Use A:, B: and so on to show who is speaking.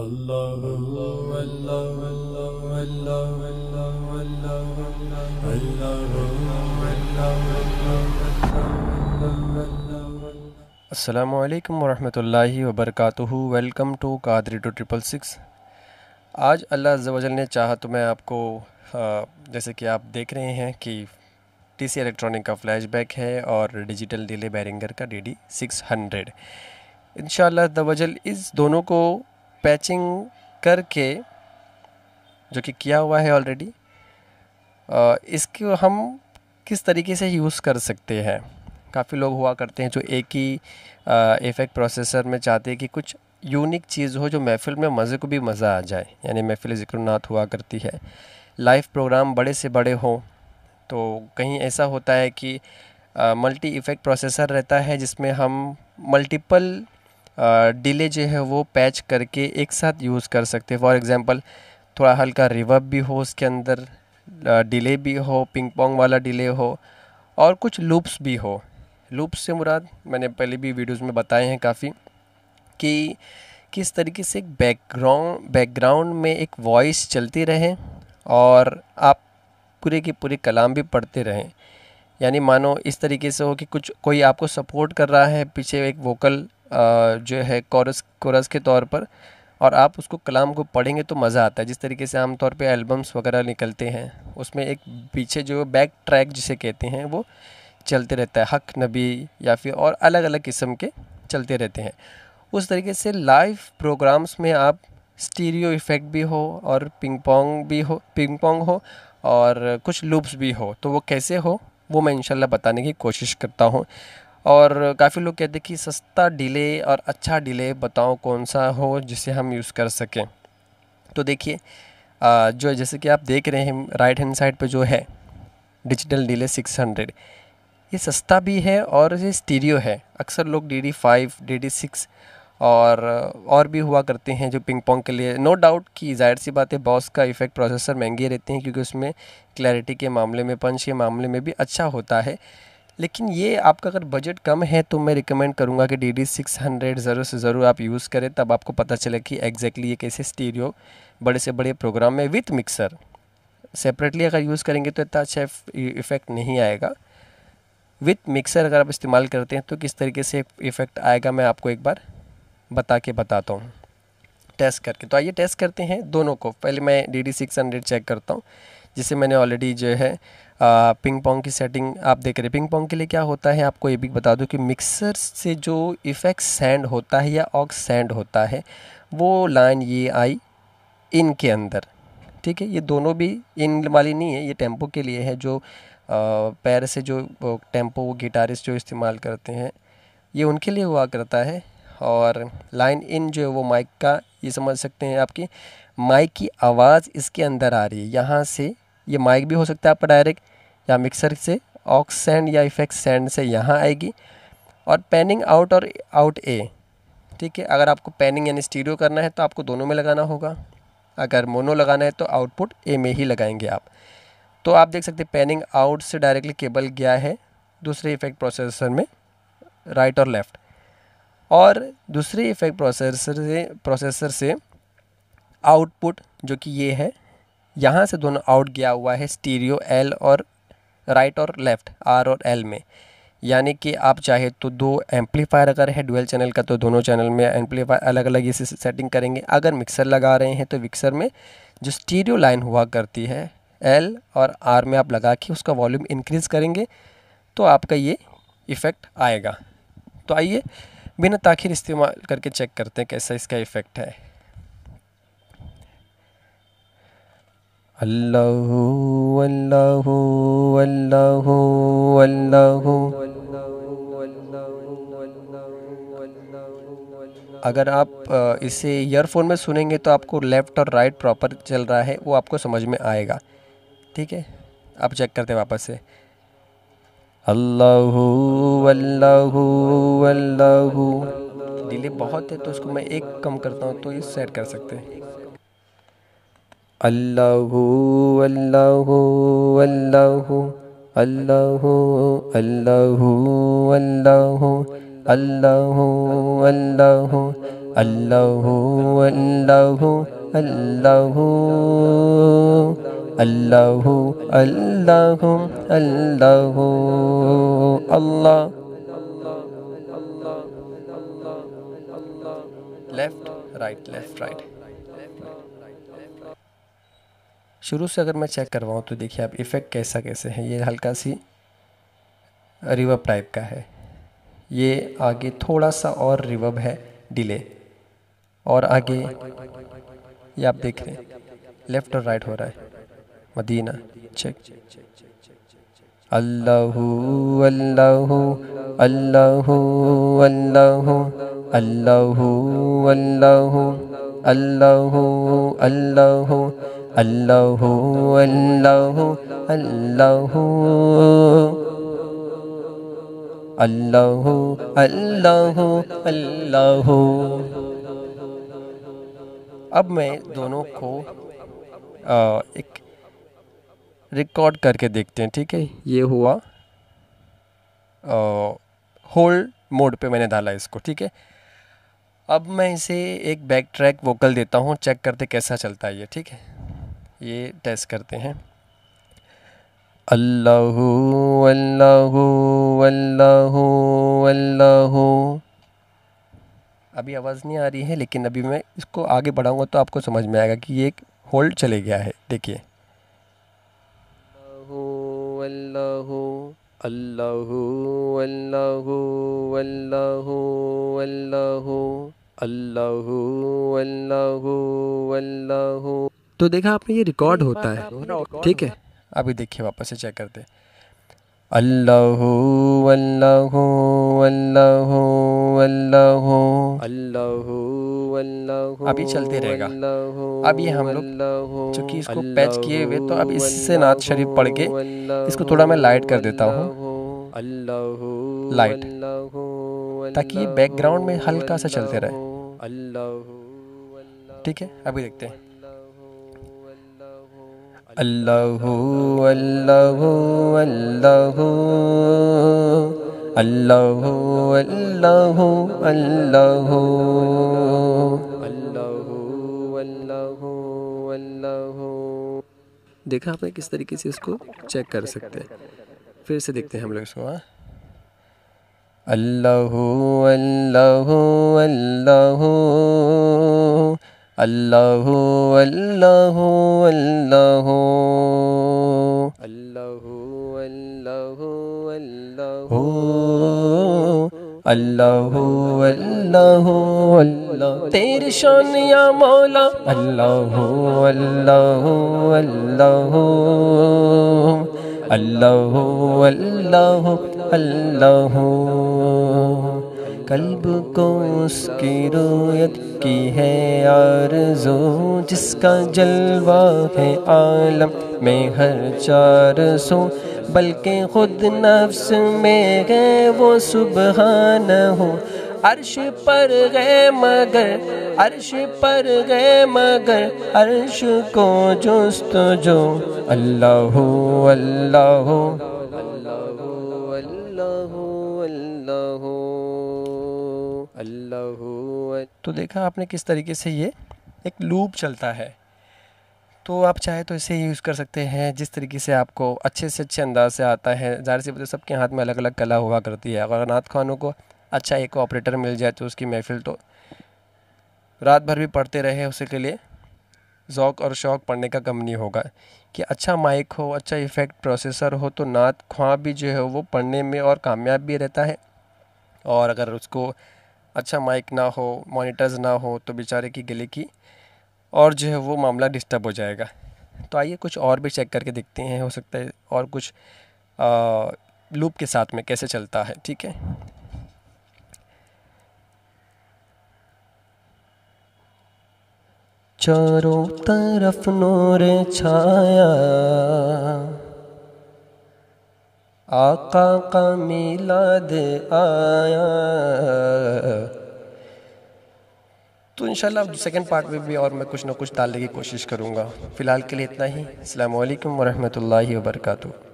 A: Allah Allah Allah welcome to Qadri two triple six आज अल्लाह जवजल ने चाह तो मैं आपको जैसे कि आप देख रहे हैं कि टी सी एलेक्ट्रॉनिक का फ्लैशबैक है और डिजिटल डिले बैरिंगर का डी डी सिक्स हंड्रेड इन दवजल इस दोनों को पैचिंग करके जो कि किया हुआ है ऑलरेडी इसको हम किस तरीके से यूज़ कर सकते हैं काफ़ी लोग हुआ करते हैं जो एक ही इफेक्ट प्रोसेसर में चाहते हैं कि कुछ यूनिक चीज़ हो जो महफिल में मज़े को भी मज़ा आ जाए यानी महफिल ज़िक्रनाथ हुआ करती है लाइव प्रोग्राम बड़े से बड़े हों तो कहीं ऐसा होता है कि मल्टी इफ़ेक्ट प्रोसेसर रहता है जिसमें हम मल्टीपल डिले जो है वो पैच करके एक साथ यूज़ कर सकते हैं फॉर एग्ज़ाम्पल थोड़ा हल्का रिवर्ब भी हो उसके अंदर डिले भी हो पिंग पोंग वाला डिले हो और कुछ लूप्स भी हो लूप्स से मुराद मैंने पहले भी वीडियोस में बताए हैं काफ़ी कि किस तरीके से एक बैकग्राउंड बैकग्राउंड में एक वॉइस चलती रहे और आप पूरे के पूरे कलाम भी पढ़ते रहें यानी मानो इस तरीके से हो कि कुछ कोई आपको सपोर्ट कर रहा है पीछे एक वोकल जो है कोरस कोरस के तौर पर और आप उसको कलाम को पढ़ेंगे तो मज़ा आता है जिस तरीके से आमतौर पे एल्बम्स वगैरह निकलते हैं उसमें एक पीछे जो बैक ट्रैक जिसे कहते हैं वो चलते रहता है हक नबी या फिर और अलग अलग किस्म के चलते रहते हैं उस तरीके से लाइव प्रोग्राम्स में आप स्टीरियो इफ़ेक्ट भी हो और पिंग पोंग भी हो पिंग पोंग हो और कुछ लूप्स भी हो तो वो कैसे हो वो मैं इंशाल्लाह बताने की कोशिश करता हूँ और काफ़ी लोग कहते हैं कि सस्ता डिले और अच्छा डिले बताओ कौन सा हो जिसे हम यूज़ कर सकें तो देखिए जो जैसे कि आप देख रहे हैं राइट हैंड साइड पर जो है डिजिटल डिले 600 ये सस्ता भी है और ये स्टीरियो है अक्सर लोग D D five D D six और और भी हुआ करते हैं जो पिंग पोंग के लिए नो डाउट कि जाहिर सी बात है बॉस का इफ़ेक्ट प्रोसेसर महंगे रहते हैं क्योंकि उसमें क्लैरिटी के मामले में पंच के मामले में भी अच्छा होता है लेकिन ये आपका अगर बजट कम है तो मैं रिकमेंड करूँगा कि डी डी सिक्स हंड्रेड ज़रूर से ज़रूर आप यूज़ करें तब आपको पता चले कि एग्जैक्टली ये कैसे स्टीरियो बड़े से बड़े प्रोग्राम में विथ मिक्सर सेपरेटली अगर यूज़ करेंगे तो इतना अच्छा इफ़ेक्ट नहीं आएगा विथ मिक्सर अगर आप इस्तेमाल करते हैं तो किस तरीके से इफ़ेक्ट आएगा मैं आपको एक बार बता के बताता हूँ टेस्ट करके तो आइए टेस्ट करते हैं दोनों को पहले मैं D D six hundred check करता हूँ जिसे मैंने ऑलरेडी जो है पिंग पोंग की सेटिंग आप देख रहे हैं पिंग पोंग के लिए क्या होता है आपको ये भी बता दूं कि मिक्सर से जो इफेक्ट सैंड होता है या ऑक्स सैंड होता है वो लाइन ये आई इन के अंदर ठीक है ये दोनों भी इन वाली नहीं है ये टेम्पो के लिए है जो पैर से जो टेम्पो गिटारिस्ट जो इस्तेमाल करते हैं ये उनके लिए हुआ करता है और लाइन इन जो है वो माइक का ये समझ सकते हैं आपकी माइक की आवाज़ इसके अंदर आ रही है यहाँ से ये माइक भी हो सकता है आपका डायरेक्ट या मिक्सर से ऑक्स सेंड या इफेक्ट सेंड से यहाँ आएगी और पैनिंग आउट और आउट ए ठीक है अगर आपको पैनिंग यानी स्टीरियो करना है तो आपको दोनों में लगाना होगा अगर मोनो लगाना है तो आउटपुट ए में ही लगाएंगे आप तो आप देख सकते हैं पैनिंग आउट से डायरेक्टली केबल गया है दूसरे इफेक्ट प्रोसेसर में राइट और लेफ़्ट और दूसरे इफेक्ट प्रोसेसर से प्रोसेसर से आउटपुट जो कि ये है यहाँ से दोनों आउट गया हुआ है स्टीरियो एल और राइट और लेफ्ट आर और एल में यानी कि आप चाहे तो दो एम्पलीफायर अगर है डुअल चैनल का तो दोनों चैनल में एम्पलीफायर अलग अलग इसे सेटिंग करेंगे अगर मिक्सर लगा रहे हैं तो मिक्सर में जो स्टीरियो लाइन हुआ करती है एल और आर में आप लगा के उसका वॉल्यूम इंक्रीज़ करेंगे तो आपका ये इफ़ेक्ट आएगा तो आइए बिना ताखिर इस्तेमाल करके चेक करते हैं कैसा इसका इफ़ेक्ट है अल्लाह अल्लाह अल्लाह अल्लाह
B: अगर आप इसे
A: ईयरफोन में सुनेंगे तो आपको लेफ़्ट और राइट प्रॉपर चल रहा है वो आपको समझ में आएगा ठीक है आप चेक करते हैं वापस से अल्लाह अल्लाह अल्लाह डिले बहुत है तो उसको मैं एक कम करता हूँ तो ये सेट कर सकते हैं അല്ലാഹു Allahu Allahu Allahu Allahu Allahu Allahu Allahu Allahu Allahu Allahu Allahu Allahu Allahu Allah left right left right शुरू से अगर मैं चेक करवाऊँ तो देखिए आप इफ़ेक्ट कैसा कैसे है ये हल्का सी रिवब टाइप का है ये आगे थोड़ा सा और रिवर्ब है डिले और आगे ये आप देख रहे हैं लेफ्ट और राइट हो रहा है मदीना चेक अल्लाह अल्लाह अल्लाह अल्लाह अल्लाह अल्लाह अल्लाह अल्लाह अल्लाह अल्लाह अल्लाह अल्लाह अल्लाह अल्लाह अब मैं दोनों को आ, एक रिकॉर्ड करके देखते हैं ठीक है ये हुआ होल्ड मोड पे मैंने डाला इसको ठीक है अब मैं इसे एक बैक ट्रैक वोकल देता हूँ चेक करते कैसा चलता है ये ठीक है ये टेस्ट करते हैं अल्लाह अल्लाह अल्लाह अल्लाह अभी आवाज़ नहीं आ रही है लेकिन अभी मैं इसको आगे बढ़ाऊंगा तो आपको समझ में आएगा कि ये एक होल्ड चले गया है देखिए अल्लाह अल्लाह अल्लाह अल्लाह अल्लाह अल्लाह अल्लाह अल्लाह तो देखा आपने ये रिकॉर्ड होता है ठीक है अभी देखिए वापस से चेक करते अल्लाह अल्लाह अल्लाह अल्लाह अभी चलते रहेगा अभी हम लोग चूंकि इसको पैच किए हुए तो अब इससे नाथ शरीफ पढ़ के इसको थोड़ा मैं लाइट कर देता हूँ लाइट ताकि बैकग्राउंड में हल्का सा चलते रहे ठीक है अभी देखते हैं अल्लाह अल्लाह अल्लाह अल्लाह अल्लाह अल्लाह देखा आपने किस तरीके से इसको चेक कर सकते हैं फिर से देखते हैं हम लोग इसको हाँ अल्लाह अल्लाह الله الله الله الله الله الله الله الله الله تیر شان یا مولا الله الله الله الله الله الله कल्ब को उसकी रोयत की है यार जो जिसका जलवा है आलम में हर चार सो बल्कि खुद नफ्स में गए वो सुबह न हो अर्श पर गए मगर अर्श पर गए मगर अर्श को जोस्त जो अल्लाह अल्लाह अल्लाह अल्लाह अल्लाह तो देखा आपने किस तरीके से ये एक लूप चलता है तो आप चाहे तो इसे यूज़ कर सकते हैं जिस तरीके से आपको अच्छे से अच्छे अंदाज से आता है ज़ाहिर सी बात सबके हाथ में अलग अलग कला हुआ करती है अगर अनाथ खानों को अच्छा एक ऑपरेटर मिल जाए तो उसकी महफिल तो रात भर भी पढ़ते रहे उसी के लिए ज़ौक और शौक पढ़ने का कम नहीं होगा कि अच्छा माइक हो अच्छा इफ़ेक्ट प्रोसेसर हो तो नात ख्वा भी जो है वो पढ़ने में और कामयाब भी रहता है और अगर उसको अच्छा माइक ना हो मॉनिटर्स ना हो तो बेचारे की गले की और जो है वो मामला डिस्टर्ब हो जाएगा तो आइए कुछ और भी चेक करके देखते हैं हो सकता है और कुछ आ, लूप के साथ में कैसे चलता है ठीक है चारों तरफ नोरे छाया आका का मिलाद आया तो इन अब सेकेंड पार्ट में भी और मैं कुछ ना कुछ डालने की कोशिश करूँगा फ़िलहाल के लिए इतना ही अल्लाम वरहमल वर्का